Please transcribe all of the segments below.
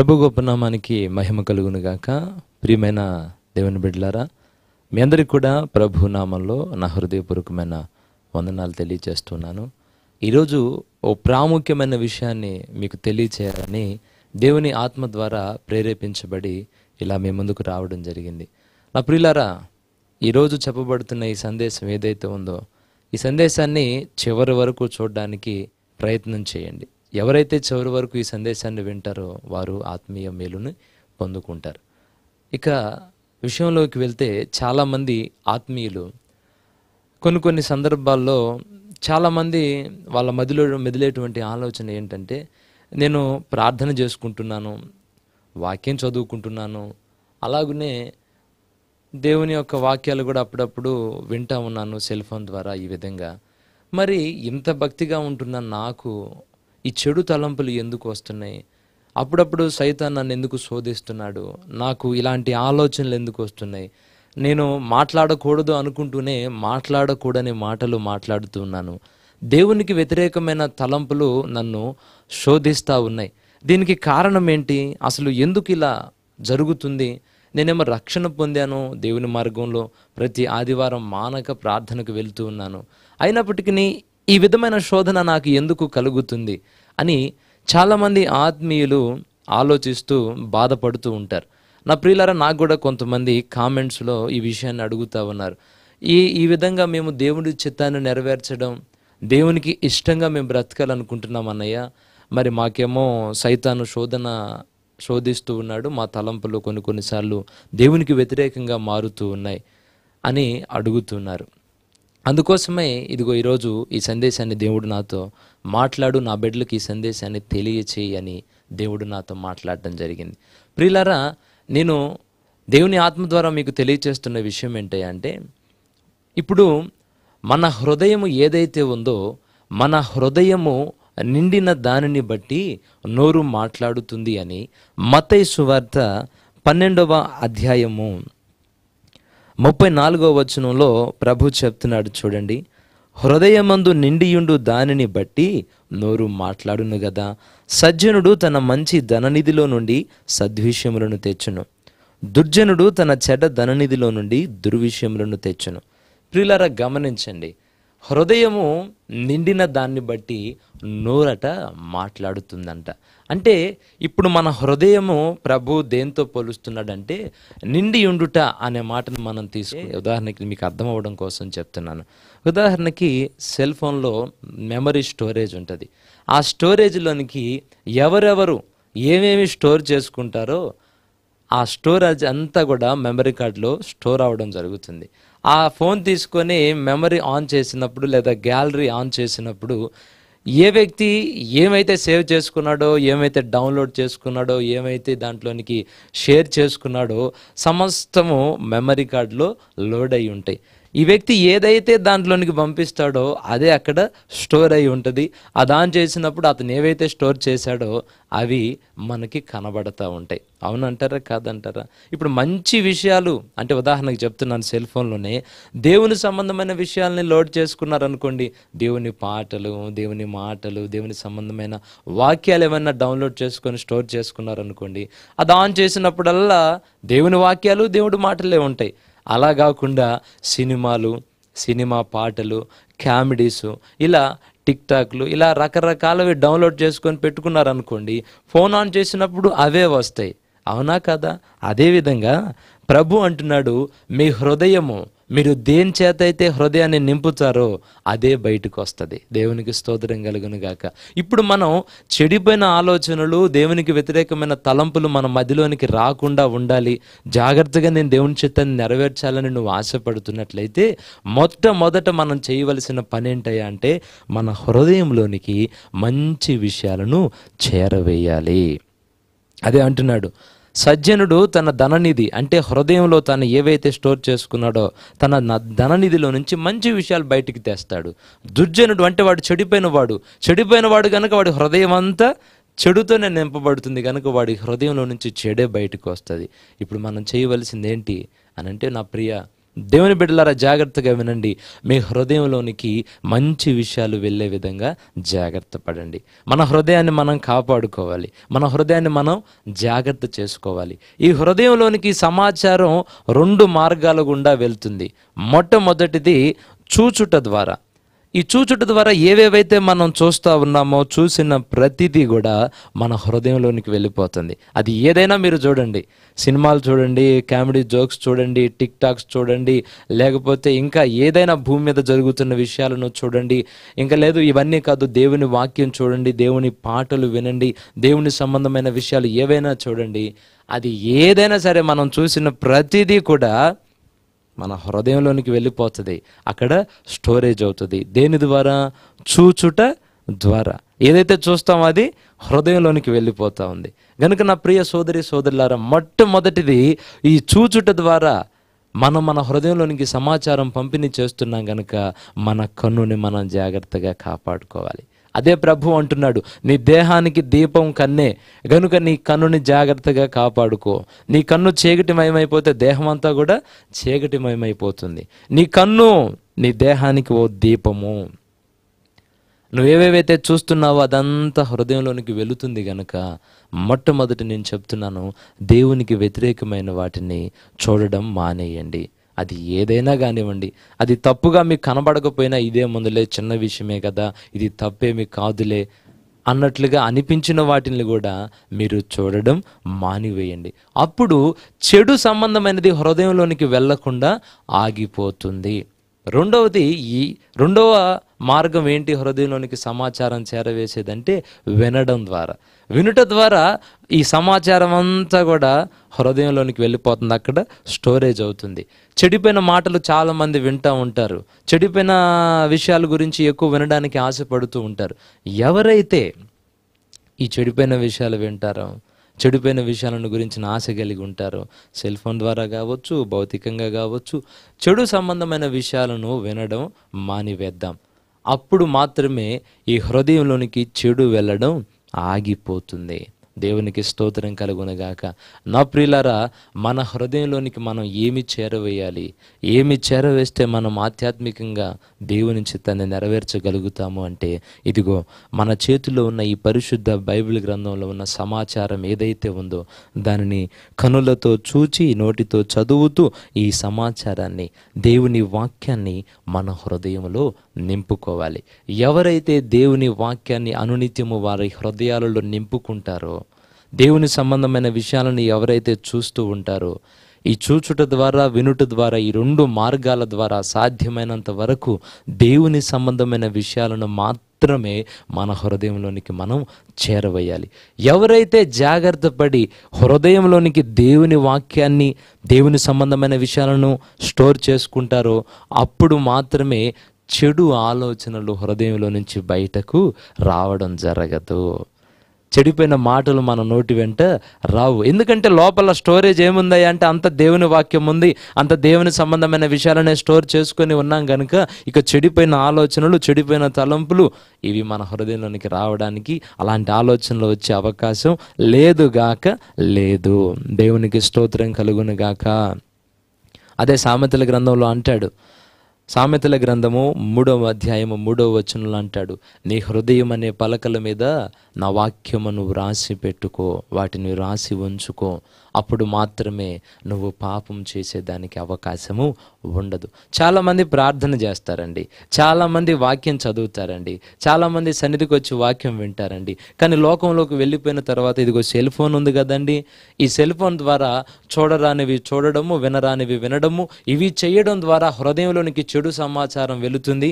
ప్రభు గొప్ప నామానికి మహిమ కలుగును గాక ప్రియమైన దేవుని బిడ్డలారా మీ అందరికి కూడా ప్రభు నామంలో నా హృదయపూర్వకమైన వందనాలు తెలియచేస్తున్నాను ఈరోజు ఓ ప్రాముఖ్యమైన విషయాన్ని మీకు తెలియచేయాలని దేవుని ఆత్మ ద్వారా ప్రేరేపించబడి ఇలా మీ ముందుకు రావడం జరిగింది నా ప్రియులారా ఈరోజు చెప్పబడుతున్న ఈ సందేశం ఏదైతే ఉందో ఈ సందేశాన్ని చివరి వరకు చూడడానికి ప్రయత్నం చేయండి ఎవరైతే చివరి వరకు ఈ సందేశాన్ని వింటారో వారు ఆత్మీయ మేలును పొందుకుంటారు ఇక విషయంలోకి వెళ్తే చాలామంది ఆత్మీయులు కొన్ని కొన్ని సందర్భాల్లో చాలామంది వాళ్ళ మదిలో మెదిలేటువంటి ఆలోచన ఏంటంటే నేను ప్రార్థన చేసుకుంటున్నాను వాక్యం చదువుకుంటున్నాను అలాగనే దేవుని యొక్క వాక్యాలు కూడా అప్పుడప్పుడు వింటా ఉన్నాను సెల్ ఫోన్ ద్వారా ఈ విధంగా మరి ఇంత భక్తిగా ఉంటున్న నాకు ఈ చెడు తలంపులు ఎందుకు వస్తున్నాయి అప్పుడప్పుడు సైతాన్ నన్ను ఎందుకు శోధిస్తున్నాడు నాకు ఇలాంటి ఆలోచనలు ఎందుకు వస్తున్నాయి నేను మాట్లాడకూడదు అనుకుంటూనే మాట్లాడకూడని మాటలు మాట్లాడుతున్నాను దేవునికి వ్యతిరేకమైన తలంపులు నన్ను శోధిస్తూ ఉన్నాయి దీనికి కారణం ఏంటి అసలు ఎందుకు ఇలా జరుగుతుంది నేనేమో రక్షణ పొందాను దేవుని మార్గంలో ప్రతి ఆదివారం మానక ప్రార్థనకు వెళ్తూ ఉన్నాను అయినప్పటికీ ఈ విధమైన శోధన నాకు ఎందుకు కలుగుతుంది అని చాలామంది ఆత్మీయులు ఆలోచిస్తూ బాధపడుతూ ఉంటారు నా ప్రియులారా నాకు కూడా కొంతమంది కామెంట్స్లో ఈ విషయాన్ని అడుగుతూ ఉన్నారు ఈ ఈ విధంగా మేము దేవుడి చిత్తాన్ని నెరవేర్చడం దేవునికి ఇష్టంగా మేము బ్రతకాలనుకుంటున్నాం అన్నయ్య మరి మాకేమో సైతాను శోధన శోధిస్తూ ఉన్నాడు మా తలంపులు కొన్ని కొన్నిసార్లు దేవునికి వ్యతిరేకంగా మారుతూ ఉన్నాయి అని అడుగుతున్నారు అందుకోసమే ఇదిగో ఈరోజు ఈ సందేశాన్ని దేవుడు నాతో మాట్లాడు నా బిడ్డలకు ఈ సందేశాన్ని తెలియచేయి అని దేవుడు నాతో మాట్లాడటం జరిగింది ప్రియులారా నేను దేవుని ఆత్మ ద్వారా మీకు తెలియచేస్తున్న విషయం ఏంటంటే ఇప్పుడు మన హృదయము ఏదైతే ఉందో మన హృదయము నిండిన దానిని బట్టి నోరు మాట్లాడుతుంది అని మతై వార్త పన్నెండవ అధ్యాయము ముప్పై నాలుగో వచనంలో ప్రభు చెప్తున్నాడు చూడండి హృదయమందు నిండియుండు దానిని బట్టి నోరు మాట్లాడును కదా సజ్జనుడు తన మంచి ధననిధిలో నుండి సద్విషయములను తెచ్చును దుర్జనుడు తన చెడ్డ ధననిధిలో నుండి దుర్విషయములను తెచ్చును ప్రియులారా గమనించండి హృదయము నిండిన దాన్ని బట్టి నోరట మాట్లాడుతుందంట అంటే ఇప్పుడు మన హృదయము ప్రభు దేంతో పోలుస్తున్నాడంటే నిండి ఉండుట అనే మాటను మనం తీసుకు ఉదాహరణకి మీకు అర్థం అవ్వడం కోసం చెప్తున్నాను ఉదాహరణకి సెల్ ఫోన్లో మెమరీ స్టోరేజ్ ఉంటుంది ఆ స్టోరేజ్లోనికి ఎవరెవరు ఏమేమి స్టోర్ చేసుకుంటారో ఆ స్టోరేజ్ అంతా కూడా మెమరీ కార్డులో స్టోర్ అవ్వడం జరుగుతుంది ఆ ఫోన్ తీసుకొని మెమరీ ఆన్ చేసినప్పుడు లేదా గ్యాలరీ ఆన్ చేసినప్పుడు ఏ వ్యక్తి ఏమైతే సేవ్ చేసుకున్నాడో ఏమైతే డౌన్లోడ్ చేసుకున్నాడో ఏమైతే దాంట్లోనికి షేర్ చేసుకున్నాడో సమస్తము మెమరీ కార్డులో లోడ్ అయి ఉంటాయి ఈ వ్యక్తి ఏదైతే దాంట్లోనికి పంపిస్తాడో అదే అక్కడ స్టోర్ అయి ఉంటుంది ఆ ఆన్ చేసినప్పుడు అతను ఏవైతే స్టోర్ చేశాడో అవి మనకి కనబడతా ఉంటాయి అవునంటారా కాదంటారా ఇప్పుడు మంచి విషయాలు అంటే ఉదాహరణకు చెప్తున్నాను సెల్ ఫోన్లోనే దేవుని సంబంధమైన విషయాలని లోడ్ చేసుకున్నారనుకోండి దేవుని పాటలు దేవుని మాటలు దేవుని సంబంధమైన వాక్యాలు ఏమైనా డౌన్లోడ్ చేసుకొని స్టోర్ చేసుకున్నారనుకోండి అది ఆన్ చేసినప్పుడల్లా దేవుని వాక్యాలు దేవుడి మాటలే ఉంటాయి అలా కాకుండా సినిమాలు సినిమా పాటలు కామెడీసు ఇలా టిక్ టాక్లు ఇలా రకరకాలవి డౌన్లోడ్ చేసుకొని పెట్టుకున్నారనుకోండి ఫోన్ ఆన్ చేసినప్పుడు అవే వస్తాయి అవునా కదా అదేవిధంగా ప్రభు అంటున్నాడు మీ హృదయము మీరు దేని చేత అయితే హృదయాన్ని నింపుతారో అదే బయటకు వస్తుంది దేవునికి స్తోత్రం కలుగును గాక ఇప్పుడు మనం చెడిపోయిన ఆలోచనలు దేవునికి వ్యతిరేకమైన తలంపులు మన మధ్యలోనికి రాకుండా ఉండాలి జాగ్రత్తగా నేను దేవుని చిత్తాన్ని నెరవేర్చాలని నువ్వు ఆశపడుతున్నట్లయితే మొట్టమొదట మనం చేయవలసిన పని ఏంటయ్యా అంటే మన హృదయంలోనికి మంచి విషయాలను చేరవేయాలి అదే అంటున్నాడు సజ్జనుడు తన ధననిధి అంటే హృదయంలో తను ఏవైతే స్టోర్ చేసుకున్నాడో తన ధననిధిలో నుంచి మంచి విషయాలు బయటికి తెస్తాడు దుర్జనుడు అంటే వాడు చెడిపోయిన వాడు చెడిపోయిన వాడు కనుక వాడి హృదయం అంతా చెడుతోనే నింపబడుతుంది కనుక వాడి హృదయంలో నుంచి చెడే బయటకు వస్తుంది ఇప్పుడు మనం చేయవలసింది ఏంటి అని అంటే నా ప్రియ దేవుని బిడ్డలారా జాగ్రత్తగా వినండి మీ హృదయంలోనికి మంచి విషయాలు వెళ్ళే విధంగా జాగ్రత్త పడండి మన హృదయాన్ని మనం కాపాడుకోవాలి మన హృదయాన్ని మనం జాగ్రత్త చేసుకోవాలి ఈ హృదయంలోనికి సమాచారం రెండు మార్గాల గుండా వెళ్తుంది మొట్టమొదటిది చూచుట ద్వారా ఈ చూచుట ద్వారా ఏవేవైతే మనం చూస్తూ ఉన్నామో చూసిన ప్రతిదీ కూడా మన హృదయంలోనికి వెళ్ళిపోతుంది అది ఏదైనా మీరు చూడండి సినిమాలు చూడండి కామెడీ జోక్స్ చూడండి టిక్ టాక్స్ చూడండి లేకపోతే ఇంకా ఏదైనా భూమి మీద జరుగుతున్న విషయాలను చూడండి ఇంకా లేదు ఇవన్నీ కాదు దేవుని వాక్యం చూడండి దేవుని పాటలు వినండి దేవుని సంబంధమైన విషయాలు ఏవైనా చూడండి అది ఏదైనా సరే మనం చూసిన ప్రతిదీ కూడా మన హృదయంలోనికి వెళ్ళిపోతుంది అక్కడ స్టోరేజ్ అవుతుంది దేని ద్వారా చూచుట ద్వారా ఏదైతే చూస్తామో అది హృదయంలోనికి వెళ్ళిపోతూ ఉంది కనుక నా ప్రియ సోదరి సోదరులారా మొట్టమొదటిది ఈ చూచుట ద్వారా మనం మన హృదయంలోనికి సమాచారం పంపిణీ చేస్తున్నాం కనుక మన కన్నుని మనం జాగ్రత్తగా కాపాడుకోవాలి అదే ప్రభు అంటున్నాడు నీ దేహానికి దీపం కన్నే గనుక నీ కన్నుని జాగ్రత్తగా కాపాడుకో నీ కన్ను చీకటిమయమైపోతే దేహం అంతా కూడా చీకటిమయమైపోతుంది నీ కన్ను నీ దేహానికి ఓ దీపము నువ్వేవేవైతే చూస్తున్నావో అదంతా హృదయంలోనికి వెళుతుంది గనక మొట్టమొదటి నేను చెప్తున్నాను దేవునికి వ్యతిరేకమైన వాటిని చూడడం మానేయండి అది ఏదైనా కానివ్వండి అది తప్పుగా మీకు కనబడకపోయినా ఇదే ముందులే చిన్న విషయమే కదా ఇది తప్పేమి కాదులే అన్నట్లుగా అనిపించిన వాటిని కూడా మీరు చూడడం మానివేయండి అప్పుడు చెడు సంబంధమైనది హృదయంలోనికి వెళ్లకుండా ఆగిపోతుంది రెండవది ఈ రెండవ మార్గం ఏంటి హృదయంలోనికి సమాచారం చేరవేసేదంటే వినడం ద్వారా వినుట ద్వారా ఈ సమాచారం అంతా కూడా హృదయంలోనికి వెళ్ళిపోతుంది అక్కడ స్టోరేజ్ అవుతుంది చెడిపోయిన మాటలు చాలామంది వింటూ ఉంటారు చెడిపోయిన విషయాల గురించి ఎక్కువ వినడానికి ఆశపడుతూ ఉంటారు ఎవరైతే ఈ చెడిపోయిన విషయాలు వింటారో చెడిపోయిన విషయాలను గురించిన ఆశ కలిగి ఉంటారు సెల్ ఫోన్ ద్వారా కావచ్చు భౌతికంగా కావచ్చు చెడు సంబంధమైన విషయాలను వినడం మానివేద్దాం అప్పుడు మాత్రమే ఈ హృదయంలోనికి చెడు వెళ్ళడం ఆగిపోతుంది దేవునికి స్తోత్రం కలుగునగాక నా ప్రియులారా మన హృదయంలోనికి మనం ఏమి చేరవేయాలి ఏమి చేరవేస్తే మనం ఆధ్యాత్మికంగా దేవుని చిత్తాన్ని నెరవేర్చగలుగుతాము అంటే ఇదిగో మన చేతిలో ఉన్న ఈ పరిశుద్ధ బైబిల్ గ్రంథంలో ఉన్న సమాచారం ఏదైతే ఉందో దానిని కనులతో చూచి నోటితో చదువుతూ ఈ సమాచారాన్ని దేవుని వాక్యాన్ని మన హృదయంలో నింపుకోవాలి ఎవరైతే దేవుని వాక్యాన్ని అనునిత్యము వారి హృదయాలలో నింపుకుంటారో దేవుని సంబంధమైన విషయాలను ఎవరైతే చూస్తూ ఉంటారో ఈ చూచుట ద్వారా వినుట ద్వారా ఈ రెండు మార్గాల ద్వారా సాధ్యమైనంత వరకు దేవుని సంబంధమైన విషయాలను మాత్రమే మన హృదయంలోనికి మనం చేరవేయాలి ఎవరైతే జాగ్రత్త పడి హృదయంలోనికి దేవుని వాక్యాన్ని దేవుని సంబంధమైన విషయాలను స్టోర్ చేసుకుంటారో అప్పుడు మాత్రమే చెడు ఆలోచనలు హృదయంలో నుంచి బయటకు రావడం జరగదు చెడిపోయిన మాటలు మన నోటి వెంట రావు ఎందుకంటే లోపల స్టోరేజ్ ఏముందా అంటే అంత దేవుని వాక్యం ఉంది అంత దేవుని సంబంధమైన విషయాలనే స్టోర్ చేసుకొని ఉన్నాం కనుక ఇక చెడిపోయిన ఆలోచనలు చెడిపోయిన తలంపులు ఇవి మన హృదయంలోనికి రావడానికి అలాంటి ఆలోచనలు వచ్చే అవకాశం లేదు గాక లేదు దేవునికి స్తోత్రం కలుగునుగాక గాక అదే సామెతల గ్రంథంలో అంటాడు సామెతల గ్రంథము మూడవ అధ్యాయము మూడవ వచనంలో అంటాడు నీ హృదయం అనే పలకల మీద నా వాక్యమును వ్రాసి పెట్టుకో వాటిని రాసి ఉంచుకో అప్పుడు మాత్రమే నువ్వు పాపం చేసేదానికి అవకాశము ఉండదు చాలామంది ప్రార్థన చేస్తారండి చాలామంది వాక్యం చదువుతారండి చాలామంది సన్నిధికి వచ్చి వాక్యం వింటారండి కానీ లోకంలోకి వెళ్ళిపోయిన తర్వాత ఇదిగో సెల్ ఫోన్ ఉంది కదండి ఈ సెల్ ఫోన్ ద్వారా చూడరానివి చూడడము వినరానివి వినడము ఇవి చేయడం ద్వారా హృదయంలోనికి చెడు సమాచారం వెళుతుంది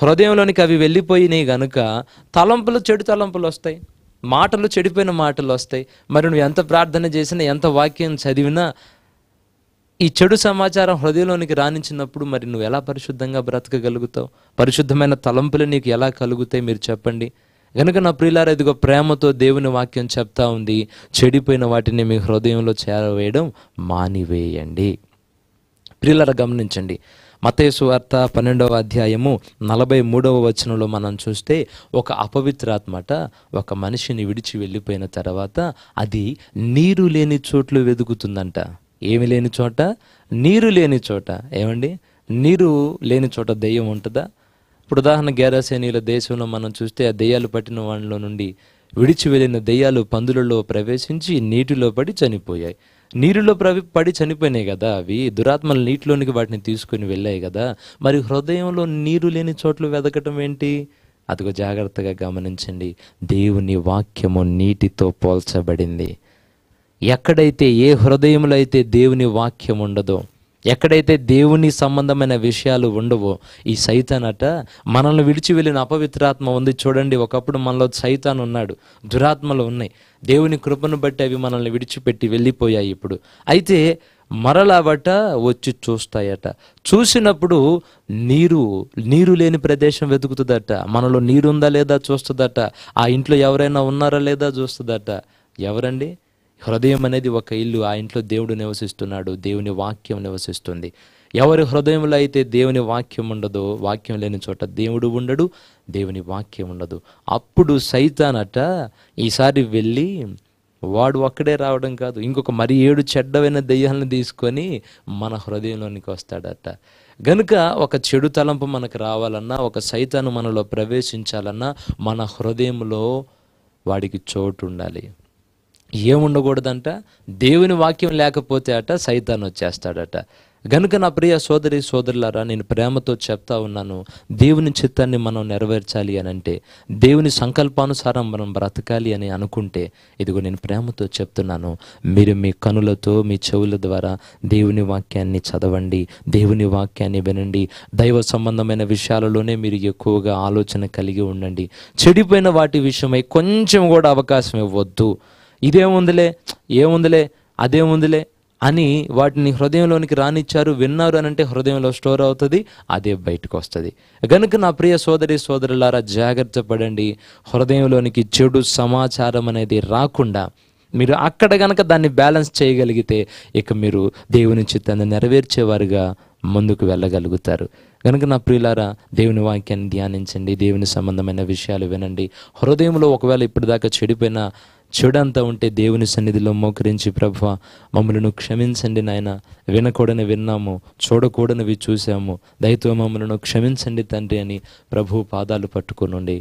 హృదయంలోనికి అవి వెళ్ళిపోయినాయి గనుక తలంపులు చెడు తలంపులు వస్తాయి మాటలు చెడిపోయిన మాటలు వస్తాయి మరి నువ్వు ఎంత ప్రార్థన చేసినా ఎంత వాక్యం చదివినా ఈ చెడు సమాచారం హృదయంలోనికి రాణించినప్పుడు మరి నువ్వు ఎలా పరిశుద్ధంగా బ్రతకగలుగుతావు పరిశుద్ధమైన తలంపులు నీకు ఎలా కలుగుతాయి మీరు చెప్పండి కనుక నా ప్రియులారా ఇదిగో ప్రేమతో దేవుని వాక్యం చెప్తా ఉంది చెడిపోయిన వాటిని మీ హృదయంలో చేరవేయడం మానివేయండి ప్రియులారా గమనించండి మతేసు వార్త పన్నెండవ అధ్యాయము నలభై మూడవ వచనంలో మనం చూస్తే ఒక అపవిత్రాత్మట ఒక మనిషిని విడిచి వెళ్ళిపోయిన తర్వాత అది నీరు లేని చోట్లు వెదుగుతుందంట ఏమి లేని చోట నీరు లేని చోట ఏమండి నీరు లేని చోట దెయ్యం ఉంటుందా ఇప్పుడు ఉదాహరణ గేరాసేనీల దేశంలో మనం చూస్తే ఆ దెయ్యాలు పట్టిన వాళ్ళ నుండి విడిచి వెళ్ళిన దెయ్యాలు పందులలో ప్రవేశించి నీటిలో పడి చనిపోయాయి నీరులో ప్రవి పడి చనిపోయినాయి కదా అవి దురాత్మలు నీటిలోనికి వాటిని తీసుకుని వెళ్ళాయి కదా మరి హృదయంలో నీరు లేని చోట్లు వెదకటం ఏంటి అదిగో జాగ్రత్తగా గమనించండి దేవుని వాక్యము నీటితో పోల్చబడింది ఎక్కడైతే ఏ హృదయంలో అయితే దేవుని వాక్యం ఉండదో ఎక్కడైతే దేవుని సంబంధమైన విషయాలు ఉండవో ఈ సైతానట మనల్ని విడిచి వెళ్ళిన అపవిత్రాత్మ ఉంది చూడండి ఒకప్పుడు మనలో సైతాన్ ఉన్నాడు దురాత్మలు ఉన్నాయి దేవుని కృపను బట్టి అవి మనల్ని విడిచిపెట్టి వెళ్ళిపోయాయి ఇప్పుడు అయితే మరలవట వచ్చి చూస్తాయట చూసినప్పుడు నీరు నీరు లేని ప్రదేశం వెతుకుతుందట మనలో నీరుందా లేదా చూస్తుందట ఆ ఇంట్లో ఎవరైనా ఉన్నారా లేదా చూస్తుందట ఎవరండి హృదయం అనేది ఒక ఇల్లు ఆ ఇంట్లో దేవుడు నివసిస్తున్నాడు దేవుని వాక్యం నివసిస్తుంది ఎవరి హృదయంలో అయితే దేవుని వాక్యం ఉండదో వాక్యం లేని చోట దేవుడు ఉండడు దేవుని వాక్యం ఉండదు అప్పుడు సైతానట ఈసారి వెళ్ళి వాడు ఒక్కడే రావడం కాదు ఇంకొక మరి ఏడు చెడ్డమైన దెయ్యాలను తీసుకొని మన హృదయంలోనికి వస్తాడట గనుక ఒక చెడు తలంపు మనకు రావాలన్నా ఒక సైతాను మనలో ప్రవేశించాలన్నా మన హృదయంలో వాడికి చోటు ఉండాలి ఏముండకూడదంట దేవుని వాక్యం లేకపోతే అట సైతాన్ని వచ్చేస్తాడట గనుక నా ప్రియ సోదరి సోదరులారా నేను ప్రేమతో చెప్తా ఉన్నాను దేవుని చిత్తాన్ని మనం నెరవేర్చాలి అని అంటే దేవుని సంకల్పానుసారం మనం బ్రతకాలి అని అనుకుంటే ఇదిగో నేను ప్రేమతో చెప్తున్నాను మీరు మీ కనులతో మీ చెవుల ద్వారా దేవుని వాక్యాన్ని చదవండి దేవుని వాక్యాన్ని వినండి దైవ సంబంధమైన విషయాలలోనే మీరు ఎక్కువగా ఆలోచన కలిగి ఉండండి చెడిపోయిన వాటి విషయమై కొంచెం కూడా అవకాశం ఇవ్వద్దు ఇదేముందిలే ఏముందిలే అదేముందిలే అని వాటిని హృదయంలోనికి రానిచ్చారు విన్నారు అని అంటే హృదయంలో స్టోర్ అవుతుంది అదే బయటకు వస్తుంది కనుక నా ప్రియ సోదరి సోదరులారా జాగ్రత్త పడండి హృదయంలోనికి చెడు సమాచారం అనేది రాకుండా మీరు అక్కడ కనుక దాన్ని బ్యాలెన్స్ చేయగలిగితే ఇక మీరు దేవుని చిత్తాన్ని నెరవేర్చేవారుగా ముందుకు వెళ్ళగలుగుతారు కనుక నా ప్రియులారా దేవుని వాక్యాన్ని ధ్యానించండి దేవుని సంబంధమైన విషయాలు వినండి హృదయంలో ఒకవేళ ఇప్పటిదాకా చెడిపోయిన చెడంతా ఉంటే దేవుని సన్నిధిలో మోకరించి ప్రభు మమ్మలను క్షమించండి నాయన వినకూడని విన్నాము చూడకూడనివి చూసాము దయతో మమ్మలను క్షమించండి తండ్రి అని ప్రభు పాదాలు పట్టుకునుండి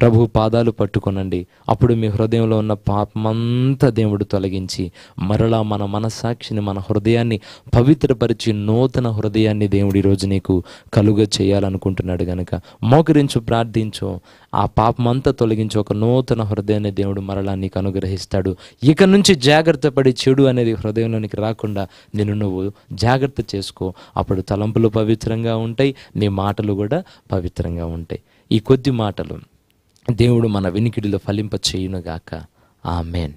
ప్రభు పాదాలు పట్టుకొనండి అప్పుడు మీ హృదయంలో ఉన్న పాపమంతా దేవుడు తొలగించి మరలా మన మనస్సాక్షిని మన హృదయాన్ని పవిత్రపరిచి నూతన హృదయాన్ని దేవుడు ఈరోజు నీకు కలుగ చేయాలనుకుంటున్నాడు గనక మోకరించు ప్రార్థించు ఆ పాపమంతా తొలగించి ఒక నూతన హృదయాన్ని దేవుడు మరలా నీకు అనుగ్రహిస్తాడు ఇక నుంచి జాగ్రత్త పడి చెడు అనేది హృదయంలోనికి రాకుండా నేను నువ్వు జాగ్రత్త చేసుకో అప్పుడు తలంపులు పవిత్రంగా ఉంటాయి నీ మాటలు కూడా పవిత్రంగా ఉంటాయి ఈ కొద్ది మాటలు దేవుడు మన వినికిడిలో ఫలింప చేయునుగాక ఆ మేన్